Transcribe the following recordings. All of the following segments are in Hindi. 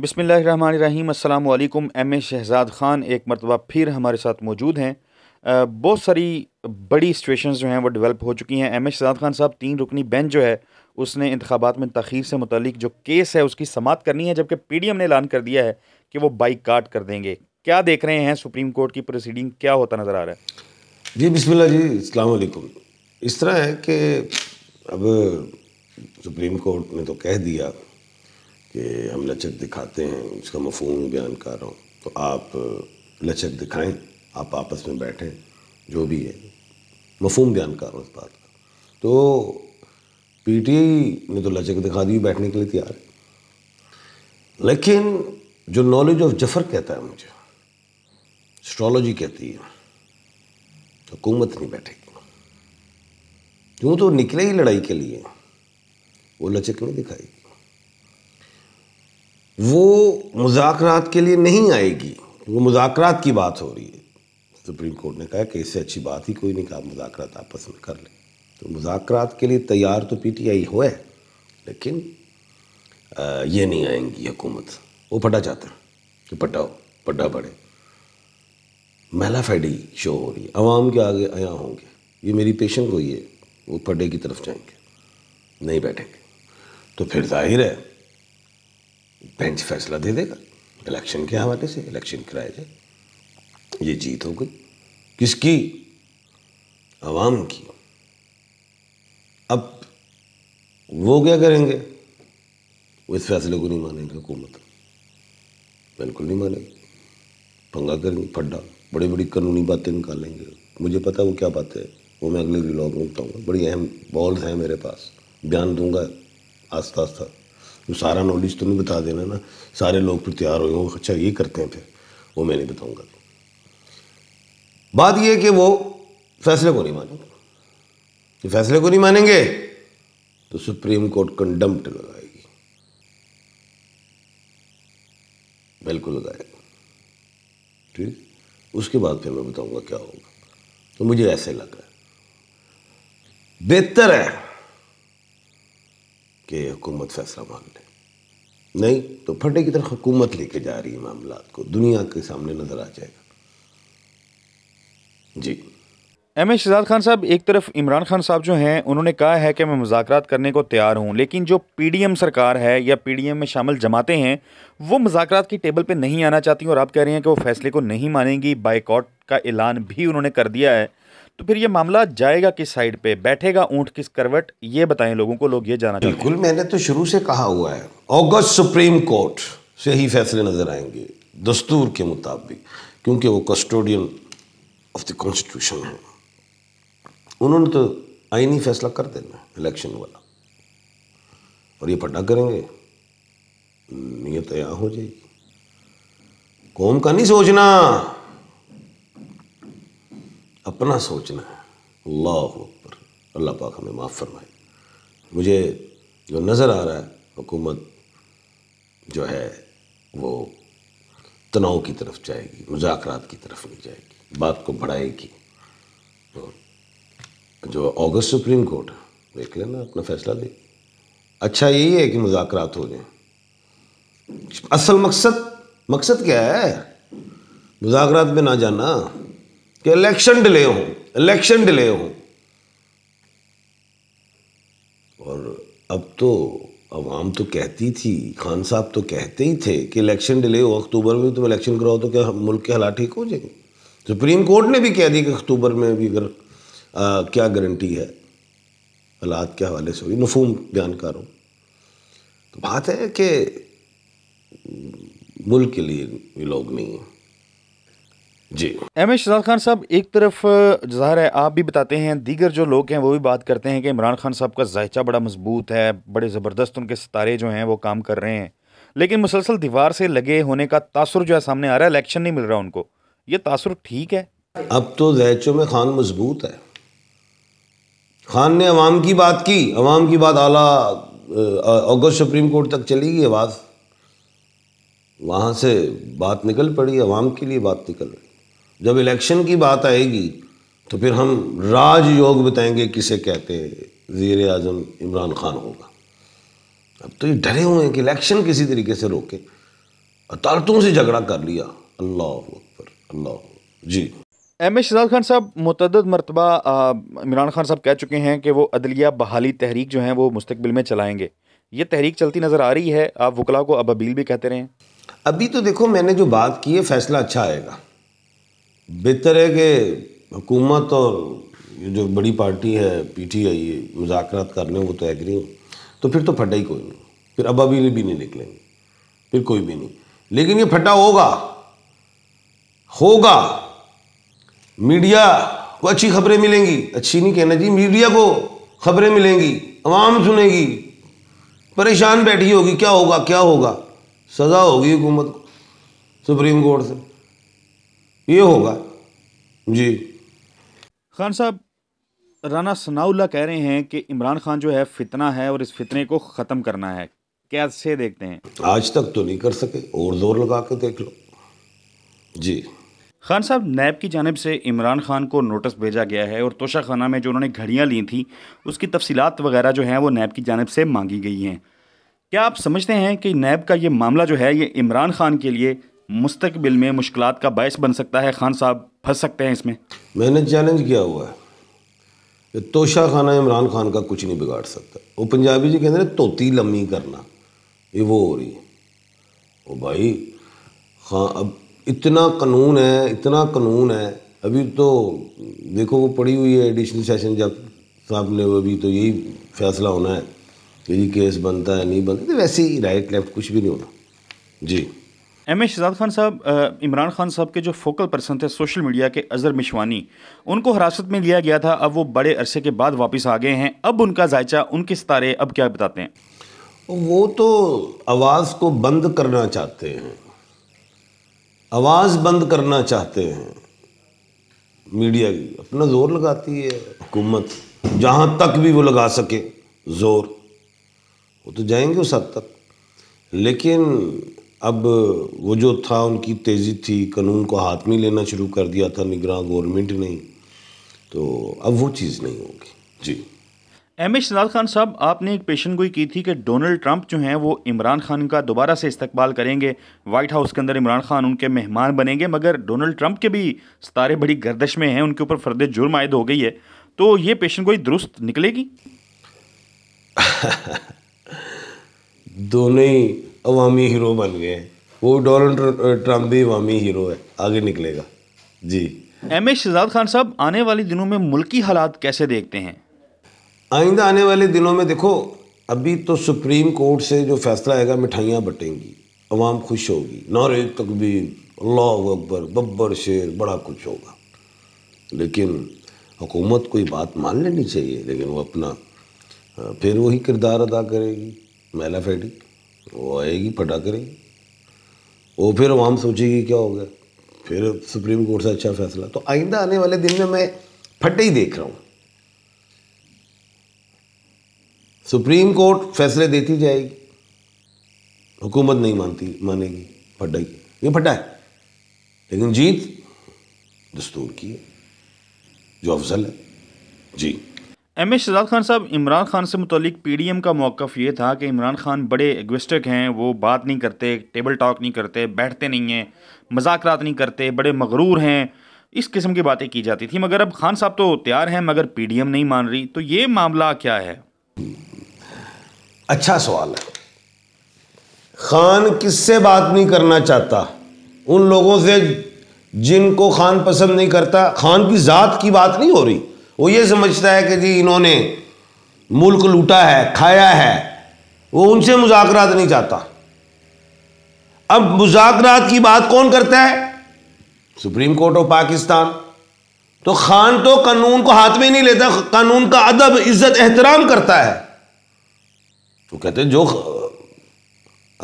बिसमीम एम ए शहजाद ख़ान एक मरतबा फिर हमारे साथ मौजूद हैं बहुत सारी बड़ी सिचुएशन जो हैं वो डेवलप हो चुकी हैं एम ए शहजाद ख़ान साहब तीन रुकनी बेंच जो है उसने इंतबात में तखीर से मुतलिक जो केस है उसकी समात करनी है जबकि पी डी एम ने ऐलान कर दिया है कि वो बाइकाट कर देंगे क्या देख रहे हैं सुप्रीम कोर्ट की प्रोसीडिंग क्या होता नज़र आ रहा है जी बिस्मिल्लाह जी अलैक्म इस तरह है कि अब सुप्रीम कोर्ट ने तो कह दिया कि हम लचक दिखाते हैं उसका मफहम बयान कर रहा हूँ तो आप लचक दिखाएं आप आपस में बैठें जो भी है मफहम बयान कर रहा हूँ इस बात का तो पीटीआई ने तो लचक दिखा दी बैठने के लिए तैयार है लेकिन जो नॉलेज ऑफ जफर कहता है मुझे एस्ट्रोलॉजी कहती है तो हुकूमत नहीं बैठेगी क्यों तो निकले ही लड़ाई के लिए वो लचक नहीं दिखाएगी वो मुजाकर के लिए नहीं आएगी वो मुजाकर की बात हो रही है सुप्रीम कोर्ट ने कहा कि इससे अच्छी बात ही कोई नहीं कहा मुजाकर आपस में कर लें तो मुजाकर के लिए तैयार तो पी आई हो है लेकिन आ, ये नहीं आएंगी हुकूमत वो पटा चाहते हैं कि पटाओ पटा पड़े महिला फैडी शो हो रही है आवाम के आगे आया होंगे ये मेरी पेशेंट को ये वो पड्डे की तरफ जाएंगे नहीं बैठेंगे तो फिर जाहिर है बेंच फैसला दे देगा इलेक्शन के हवाले से इलेक्शन कराया जाए ये जीत हो गई किसकी आवाम की अब वो क्या करेंगे वो इस फैसले को नहीं मानेंगे हुकूमत बिल्कुल नहीं मानेंगे पंगा करेंगे फड्डा बड़ी बड़ी कानूनी बातें निकालेंगे मुझे पता है वो क्या बातें है वो मैं अगले व्लॉग में बताऊँगा बड़ी अहम बॉल्स हैं मेरे पास बयान दूंगा आस्ता आस्ता तो सारा नॉलेज तो नहीं बता देना ना सारे लोग तो तैयार हुए अच्छा ये करते हैं फिर वो मैं नहीं बताऊँगा बात यह कि वो फैसले को नहीं मानेंगे तो फैसले को नहीं मानेंगे तो सुप्रीम कोर्ट कंडम्प्ट लगाएगी बिल्कुल लगाएगा ठीक उसके बाद फिर मैं बताऊंगा क्या होगा तो मुझे ऐसे है बेहतर है कि हुकूमत फैसला मान ले नहीं तो फटे की तरफ हुकूमत लेके जा रही है मामला को दुनिया के सामने नजर आ जाएगा G M A Shahzad Khan साहब एक तरफ इमरान खान साहब जो हैं उन्होंने कहा है कि मैं मुजाकर करने को तैयार हूँ लेकिन जो पी डी एम सरकार है या पी डी एम में शामिल जमाते हैं वो मुजाकर की टेबल पर नहीं आना चाहती और आप कह रहे हैं कि वो फैसले को नहीं मानेंगी बाइकआउट का ऐलान भी उन्होंने कर दिया है तो फिर ये मामला जाएगा किस साइड पे बैठेगा ऊँट किस करवट ये बताएं लोगों को लोग ये जाना बिल्कुल मैंने तो शुरू से कहा हुआ है ऑगस्ट सुप्रीम कोर्ट से ही फैसले नज़र आएंगे दस्तूर के मुताबिक क्योंकि वो कस्टोडियन ऑफ द कॉन्स्टिट्यूशन है उन्होंने तो आईनी फैसला कर देना इलेक्शन वाला और ये पटा करेंगे नीयत हो जाएगी कौम का नहीं सोचना अपना सोचना है अल्लाह पर अल्लाह पाक हमें माफ़ फरमाए मुझे जो नज़र आ रहा है हुकूमत जो है वो तनाव की तरफ जाएगी मुजाकरात की तरफ नहीं जाएगी बात को बढ़ाएगी और जो अगस्त सुप्रीम कोर्ट है देख लेना अपना फैसला दे अच्छा यही है कि मुजाकरात हो जाए असल मकसद मकसद क्या है मुजाकरात में ना जाना कि इलेक्शन डिले हो इलेक्शन डिले हो और अब तो अवाम तो कहती थी खान साहब तो कहते ही थे कि इलेक्शन डिले हो अक्टूबर में तुम इलेक्शन कराओ तो क्या मुल्क के हालात ठीक हो जाएंगे सुप्रीम कोर्ट ने भी कह दिया कि अक्टूबर में भी अगर क्या गारंटी है हालात के हवाले से हुई नफूम बयान करो तो बात है कि मुल्क के लिए लोग नहीं हैं G M A Shahzad Khan साहब एक तरफ ज़ाहिर है आप भी बताते हैं दीगर जो लोग हैं वो भी बात करते हैं कि इमरान खान साहब का जायचा बड़ा मजबूत है बड़े ज़बरदस्त उनके सितारे जो हैं वो काम कर रहे हैं लेकिन मुसलसल दीवार से लगे होने का तासर जो है सामने आ रहा है इलेक्शन नहीं मिल रहा उनको ये तासर ठीक है अब तो जहचों में खान मजबूत है खान ने अवाम की बात की अवाम की बात आला अगस्त सुप्रीम कोर्ट तक चली गई आवाज़ वहाँ से बात निकल पड़ी अवाम के लिए बात निकल रही जब इलेक्शन की बात आएगी तो फिर हम राजयोग बताएंगे किसे कहते हैं ज़ीर आज़म इमरान खान होगा अब तो ये डरे हुए हैं कि इलेक्शन किसी तरीके से रोके अदालतों से झगड़ा कर लिया अल्लाह अकबर Allah G M A Shahzad Khan साहब मतद मरतबा इमरान खान साहब कह चुके हैं कि वो अदलिया बहाली तहरीक जो है वो मुस्तबिल में चलाएँगे ये तहरीक चलती नज़र आ रही है आप वकला को अब अबील भी कहते रहे अभी तो देखो मैंने जो बात की है फैसला अच्छा आएगा बेहतर है कि हुकूमत और जो बड़ी पार्टी है पी टी आई ये मुजाकर कर लें वो तो एग्री हूँ तो फिर तो फटा ही कोई नहीं फिर अब अभी भी नहीं निकलेंगे फिर कोई भी नहीं लेकिन ये फटा होगा होगा मीडिया को अच्छी खबरें मिलेंगी अच्छी नहीं कहना जी मीडिया को खबरें मिलेंगी आवाम सुनेगी परेशान बैठी होगी क्या होगा क्या होगा सज़ा होगी हुकूमत को सुप्रीम कोर्ट से ये होगा जी खान साहब राना सनाउल्ला कह रहे हैं कि इमरान खान जो है फितना है और इस फितने को ख़त्म करना है कैसे देखते हैं आज तक तो नहीं कर सके और जोर लगा के देख लो जी खान साहब नैब की जानब से इमरान खान को नोटिस भेजा गया है और तोशा खाना में जो उन्होंने घड़ियाँ ली थी उसकी तफसीत वगैरह जो हैं वो नैब की जानब से मांगी गई हैं क्या आप समझते हैं कि नैब का ये मामला जो है ये इमरान खान के लिए मुस्तबिल में मुश्किल का बायस बन सकता है खान साहब फंस सकते हैं इसमें मैंने चैलेंज किया हुआ है कि तोशा खाना इमरान खान का कुछ नहीं बिगाड़ सकता वो पंजाबी जी कहते हैं तोती लम्मी करना ये वो हो रही है ओ भाई खान अब इतना कानून है इतना कानून है अभी तो देखो वो पड़ी हुई है एडिशनल सेशन जब साहब ने अभी तो यही फैसला होना है कि केस बनता है नहीं बनता तो वैसे ही राइट लेफ्ट कुछ भी नहीं होना G M A Shahzad Khan साहब इमरान खान साहब के जो फोकल पर्सन थे सोशल मीडिया के अजहर मिशवानी उनको हिरासत में लिया गया था अब वो बड़े अरसे के बाद वापस आ गए हैं अब उनका जायचा उनके सितारे अब क्या बताते हैं वो तो आवाज़ को बंद करना चाहते हैं आवाज़ बंद करना चाहते हैं मीडिया की अपना ज़ोर लगाती है हुकूमत जहाँ तक भी वो लगा सके ज़ोर वो तो जाएंगे उस हद तक लेकिन अब वो जो था उनकी तेज़ी थी कानून को हाथ में लेना शुरू कर दिया था निगरान गवर्नमेंट ने तो अब वो चीज़ नहीं होगी जी एम ए शजाद खान साहब आपने एक पेशन गोई की थी कि डोनाल्ड ट्रंप जो हैं वो इमरान खान का दोबारा से इस्तकबाल करेंगे वाइट हाउस के अंदर इमरान खान उनके मेहमान बनेंगे मगर डोनाल्ड ट्रंप के भी सितारे बड़ी गर्दश में हैं उनके ऊपर फर्द जुर्म आयद हो गई है तो ये पेशन गोई दुरुस्त निकलेगी दोनों अवामी हीरो बन गए हैं वो डोनाल्ड ट्रंप भी अवामी हीरो है आगे निकलेगा G M A Shahzad Khan साहब आने वाले दिनों में मुल्की हालात कैसे देखते हैं आइंदा आने वाले दिनों में देखो अभी तो सुप्रीम कोर्ट से जो फैसला आएगा मिठाइयाँ बटेंगी आवाम खुश होगी नारे तकबीर अल्लाह अकबर बब्बर शेर बड़ा कुछ होगा लेकिन हुकूमत कोई बात मान लेनी चाहिए लेकिन वो अपना फिर वही किरदार अदा करेगी मैला फैडी वो आएगी फटा करेगी वो फिर आवाम सोचेगी क्या हो गया फिर सुप्रीम कोर्ट से अच्छा फैसला तो आइंदा आने वाले दिन में मैं फटे ही देख रहा हूँ सुप्रीम कोर्ट फैसले देती जाएगी हुकूमत नहीं मानती मानेगी फटेगी ये फटा है लेकिन जीत दस्तूर की है जो अफजल है G M A Shahzad Khan साहब इमरान खान से मुतलिक पी डी एम का मौक़ ये था कि इमरान खान बड़े एग्विस्टिक हैं वो बात नहीं करते टेबल टॉक नहीं करते बैठते नहीं हैं मजाक नहीं करते बड़े मगरूर हैं इस किस्म की बातें की जाती थी मगर अब खान साहब तो तैयार हैं मगर पी डी एम नहीं मान रही तो ये मामला क्या है अच्छा सवाल है खान किससे बात नहीं करना चाहता उन लोगों से जिनको खान पसंद नहीं करता खान की ज़ात की बात नहीं हो रही वो ये समझता है कि जी इन्होंने मुल्क लूटा है खाया है वो उनसे मुजाकरात नहीं चाहता अब मुजाकरात की बात कौन करता है सुप्रीम कोर्ट ऑफ पाकिस्तान तो खान तो कानून को हाथ में नहीं लेता कानून का अदब इज्जत एहतराम करता है तो कहते जो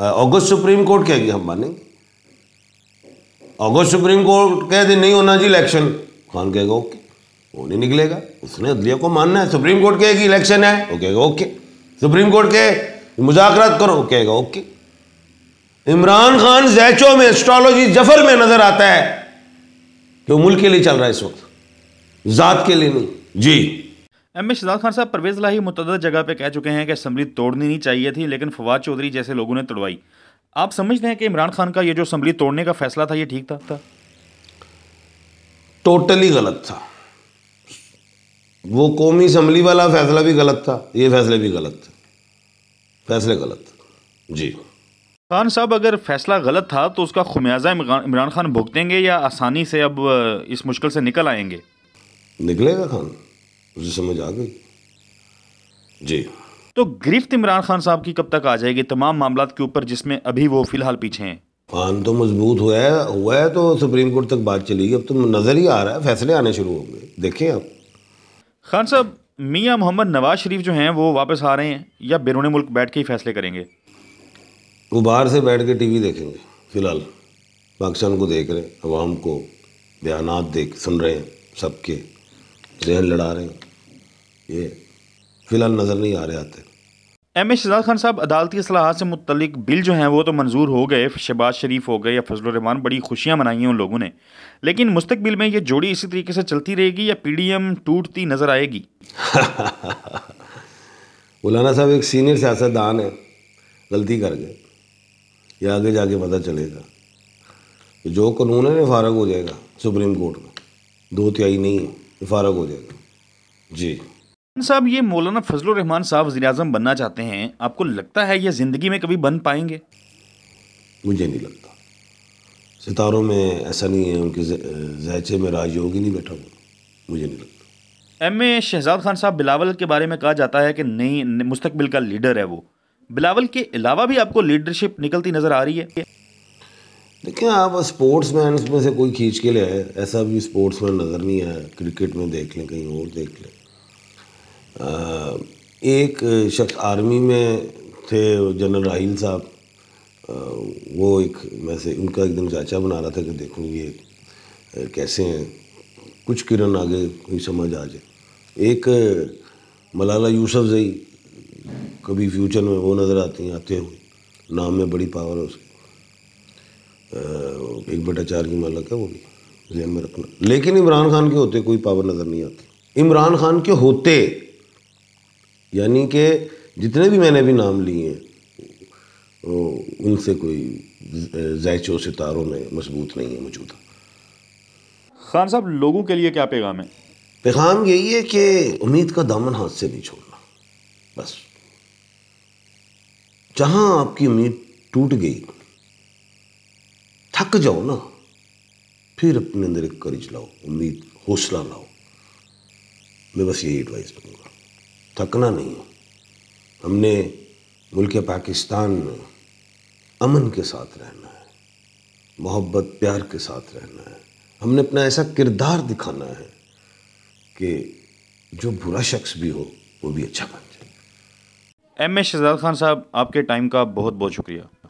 अगस्त सुप्रीम कोर्ट कहेगी हम मानेंगे अगस्त सुप्रीम कोर्ट कह दे नहीं होना जी इलेक्शन खान कहेगा ओके वो नहीं निकलेगा उसने अदलिया को मानना है सुप्रीम कोर्ट के कि इलेक्शन है ओके ओके सुप्रीम कोर्ट के मुजाकरात करो कहेगा ओके इमरान खान जैचो में एस्ट्रोलॉजी जफर में नजर आता है कि वो मुल्क के लिए चल रहा है इस वक्त ज़ात के लिए नहीं G M A Shahzad Khan साहब परवेज लाही मुतद जगह पे कह चुके हैं कि असम्बली तोड़नी नहीं चाहिए थी लेकिन फवाद चौधरी जैसे लोगों ने तोड़वाई आप समझते हैं कि इमरान खान का ये जो असम्बली तोड़ने का फैसला था ये ठीक था? टोटली गलत था वो कौमी असम्बली वाला फैसला भी गलत था ये फैसले भी गलत थे फैसले गलत जी खान साहब अगर फैसला गलत था तो उसका खुमियाजा इमरान खान भुगतेंगे या आसानी से अब इस मुश्किल से निकल आएंगे निकलेगा खान उसे समझ आ गई जी तो गिरफ्त इमरान खान साहब की कब तक आ जाएगी तमाम मामला के ऊपर जिसमें अभी वो फिलहाल पीछे हैं खान तो मजबूत हुआ है हुआ है तो सुप्रीम कोर्ट तक बात चली गई अब तो नज़र ही आ रहा है फैसले आने शुरू हो गए देखें आप खान साहब मियाँ मोहम्मद नवाज शरीफ जो हैं वो वापस आ रहे हैं या बैरून मुल्क बैठ के ही फैसले करेंगे वो बाहर से बैठ के टीवी देखेंगे फिलहाल पाकिस्तान को देख रहे हैं अवाम को बयान देख सुन रहे हैं सबके जहन लड़ा रहे हैं ये फिलहाल नज़र नहीं आ रहे आते एम ए शहजाद खान साहब अदालती असलाहत से मुतलिक बिल जो हैं वो तो मंजूर हो गए शहबाज शरीफ हो गए या फजल रमान बड़ी खुशियाँ मनाई हैं उन लोगों ने लेकिन मुस्तबिल में ये जोड़ी इसी तरीके से चलती रहेगी या पी डी एम टूटती नज़र आएगी मौलाना साहब एक सीनियर सियासतदान है गलती कर गए ये आगे जाके पता चलेगा जो कानून है ना फारग हो जाएगा सुप्रीम कोर्ट का दो तिहाई नहीं है फारग हो जाएगा जी साहब ये मौलाना फजल रहमान साहब वजी अजम बनना चाहते हैं आपको लगता है ये ज़िंदगी में कभी बन पाएंगे मुझे नहीं लगता सितारों में ऐसा नहीं है उनके जैचे में राजयोग नहीं बैठा हुआ मुझे नहीं लगता एम ए शहजाद खान साहब बिलावल के बारे में कहा जाता है कि नई मुस्तबिल का लीडर है वो बिलावल के अलावा भी आपको लीडरशिप निकलती नज़र आ रही है देखिए आप स्पोर्ट्स मैन में से कोई खींच के लिए ऐसा भी स्पोर्ट्स नज़र नहीं आया क्रिकेट में देख लें कहीं और देख लें एक शख्स आर्मी में थे जनरल राहल साहब वो एक मैं से उनका एकदम चाचा बना रहा था कि देखूँ ये कैसे हैं कुछ किरण आगे कोई समझ आ जाए एक मलाला यूसुफ जई कभी फ्यूचर में वो नज़र आती हैं आते हुए नाम में बड़ी पावर है उसकी एक बटा चार की मालक है वो भी जहन में रखना लेकिन इमरान खान के होते कोई पावर नज़र नहीं आती इमरान खान के होते यानी कि जितने भी मैंने भी नाम लिए हैं उनसे कोई जैचों सितारों में मजबूत नहीं है मौजूदा खान साहब लोगों के लिए क्या पैगाम है पैगाम यही है कि उम्मीद का दामन हाथ से नहीं छोड़ना बस जहाँ आपकी उम्मीद टूट गई थक जाओ ना फिर अपने अंदर एक करेज लाओ उम्मीद हौसला लाओ मैं बस यही एडवाइस दूंगा थकना नहीं हमने मुल्क पाकिस्तान में अमन के साथ रहना है मोहब्बत प्यार के साथ रहना है हमने अपना ऐसा किरदार दिखाना है कि जो बुरा शख्स भी हो वो भी अच्छा बन जाए एम ए शहजाद खान साहब आपके टाइम का बहुत बहुत शुक्रिया